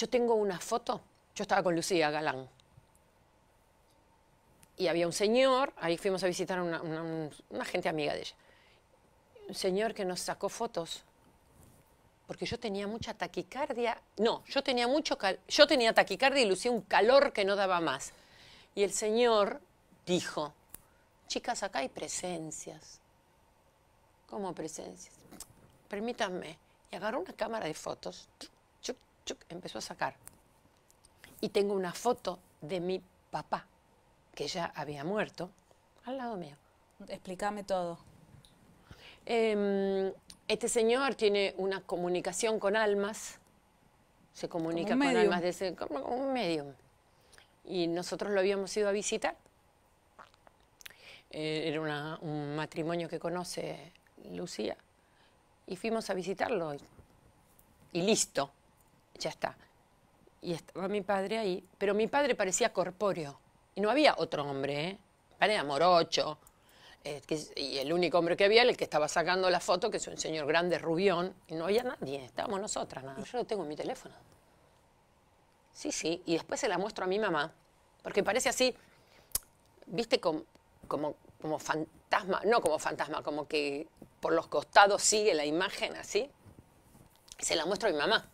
Yo tengo una foto, yo estaba con Lucía Galán. Y había un señor, ahí fuimos a visitar a una, gente amiga de ella. Un señor que nos sacó fotos porque yo tenía mucha taquicardia. No, yo tenía mucho yo tenía taquicardia y lucía un calor que no daba más. Y el señor dijo, chicas, acá hay presencias. ¿Cómo presencias? Permítanme. Y agarró una cámara de fotos empezó a sacar. Y tengo una foto de mi papá, que ya había muerto, al lado mío. Explícame todo. Em, este señor tiene una comunicación con almas, se comunica con almas de ese, como, un medio Y nosotros lo habíamos ido a visitar. Eh, era un matrimonio que conoce Lucía. Y fuimos a visitarlo y listo ya está. Y estaba mi padre ahí, pero mi padre parecía corpóreo. Y no había otro hombre, ¿eh? Era morocho. Eh, y el único hombre que había, el que estaba sacando la foto, que es un señor grande, rubión, y no había nadie, estábamos nosotras nada. Yo lo tengo en mi teléfono. Sí, sí, y después se la muestro a mi mamá, porque parece así, viste, como, como, como fantasma, no como fantasma, como que por los costados sigue la imagen así. Se la muestro a mi mamá.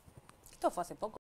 Esto fue hace poco.